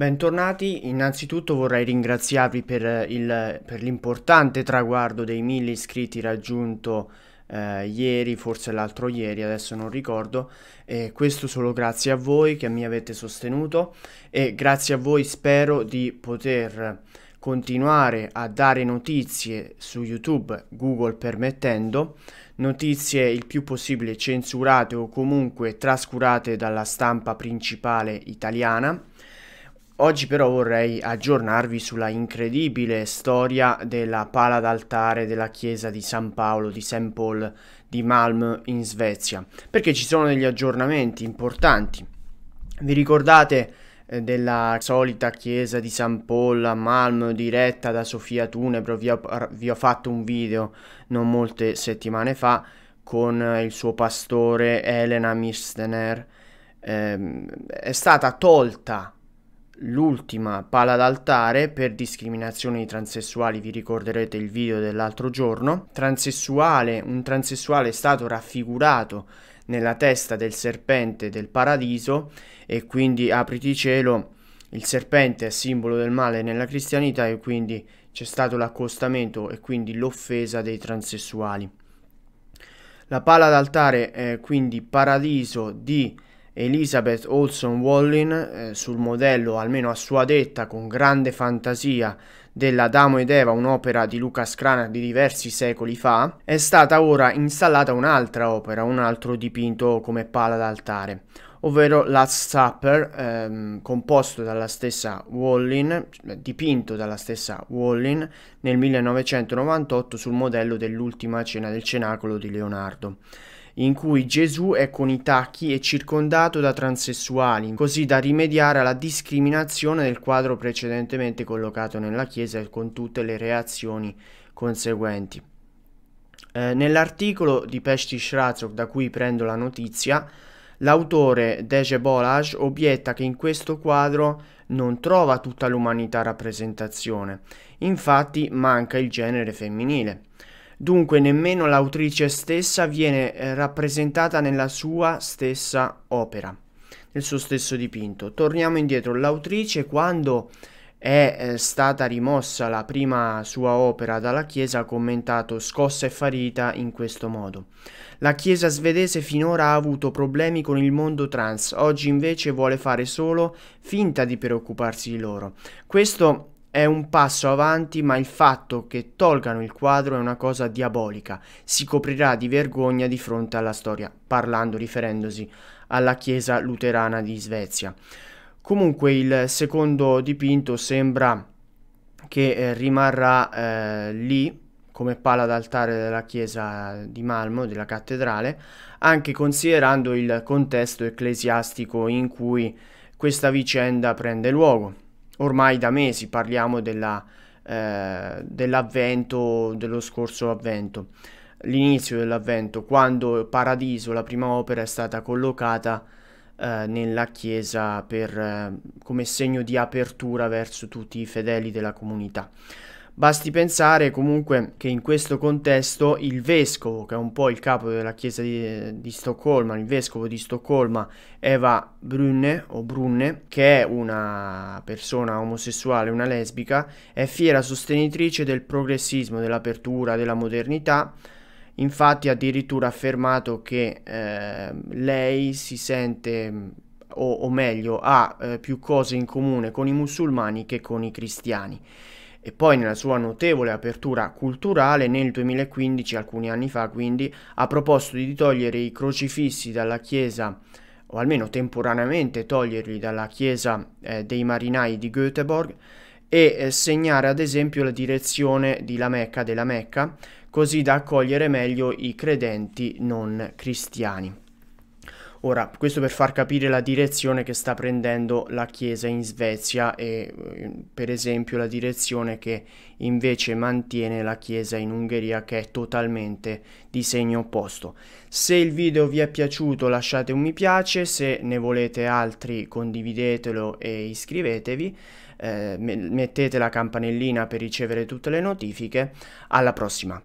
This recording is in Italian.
Bentornati, innanzitutto vorrei ringraziarvi per, eh, il, per l'importante traguardo dei 1000 iscritti raggiunto eh, ieri, forse l'altro ieri, adesso non ricordo, e questo solo grazie a voi che mi avete sostenuto e grazie a voi spero di poter continuare a dare notizie su YouTube, Google permettendo, notizie il più possibile censurate o comunque trascurate dalla stampa principale italiana Oggi però vorrei aggiornarvi sulla incredibile storia della pala d'altare della chiesa di San Paolo di St. Paul di Malm in Svezia, perché ci sono degli aggiornamenti importanti. Vi ricordate eh, della solita chiesa di San Paul a Malm diretta da Sofia Tunebro? Vi ho, vi ho fatto un video non molte settimane fa con eh, il suo pastore Elena Mirstener. Eh, è stata tolta l'ultima pala d'altare per discriminazione di transessuali, vi ricorderete il video dell'altro giorno. Transessuale, un transessuale è stato raffigurato nella testa del serpente del paradiso e quindi apriti cielo, il serpente è simbolo del male nella cristianità e quindi c'è stato l'accostamento e quindi l'offesa dei transessuali. La pala d'altare è quindi paradiso di Elizabeth Olson Wallin, eh, sul modello, almeno a sua detta, con grande fantasia della Damo ed Eva, un'opera di Lucas Scrana di diversi secoli fa, è stata ora installata un'altra opera, un altro dipinto come pala d'altare, ovvero Last Supper, ehm, composto dalla stessa Wallin, dipinto dalla stessa Wallin nel 1998 sul modello dell'ultima cena del cenacolo di Leonardo in cui Gesù è con i tacchi e circondato da transessuali, così da rimediare alla discriminazione del quadro precedentemente collocato nella Chiesa e con tutte le reazioni conseguenti. Eh, nell'articolo di Pesti Shrazok da cui prendo la notizia, L'autore Deje Bolaj obietta che in questo quadro non trova tutta l'umanità rappresentazione, infatti manca il genere femminile dunque nemmeno l'autrice stessa viene eh, rappresentata nella sua stessa opera, nel suo stesso dipinto. Torniamo indietro, l'autrice quando è eh, stata rimossa la prima sua opera dalla Chiesa ha commentato scossa e farita in questo modo. La Chiesa svedese finora ha avuto problemi con il mondo trans, oggi invece vuole fare solo finta di preoccuparsi di loro. Questo è un passo avanti, ma il fatto che tolgano il quadro è una cosa diabolica. Si coprirà di vergogna di fronte alla storia, parlando, riferendosi alla chiesa luterana di Svezia. Comunque il secondo dipinto sembra che eh, rimarrà eh, lì come pala d'altare della chiesa di Malmo, della cattedrale, anche considerando il contesto ecclesiastico in cui questa vicenda prende luogo ormai da mesi, parliamo della, eh, dell'avvento, dello scorso avvento, l'inizio dell'avvento, quando Paradiso, la prima opera, è stata collocata eh, nella chiesa per, eh, come segno di apertura verso tutti i fedeli della comunità. Basti pensare comunque che in questo contesto il vescovo, che è un po' il capo della chiesa di, di Stoccolma, il vescovo di Stoccolma, Eva Brunne, Brunne, che è una persona omosessuale, una lesbica, è fiera sostenitrice del progressismo, dell'apertura, della modernità, infatti ha addirittura affermato che eh, lei si sente o, o meglio ha eh, più cose in comune con i musulmani che con i cristiani e poi nella sua notevole apertura culturale nel 2015, alcuni anni fa quindi, ha proposto di togliere i crocifissi dalla chiesa o almeno temporaneamente toglierli dalla chiesa eh, dei marinai di Göteborg e eh, segnare ad esempio la direzione di La Mecca della Mecca, così da accogliere meglio i credenti non cristiani. Ora, questo per far capire la direzione che sta prendendo la Chiesa in Svezia e eh, per esempio la direzione che invece mantiene la Chiesa in Ungheria che è totalmente di segno opposto. Se il video vi è piaciuto lasciate un mi piace, se ne volete altri condividetelo e iscrivetevi, eh, mettete la campanellina per ricevere tutte le notifiche. Alla prossima!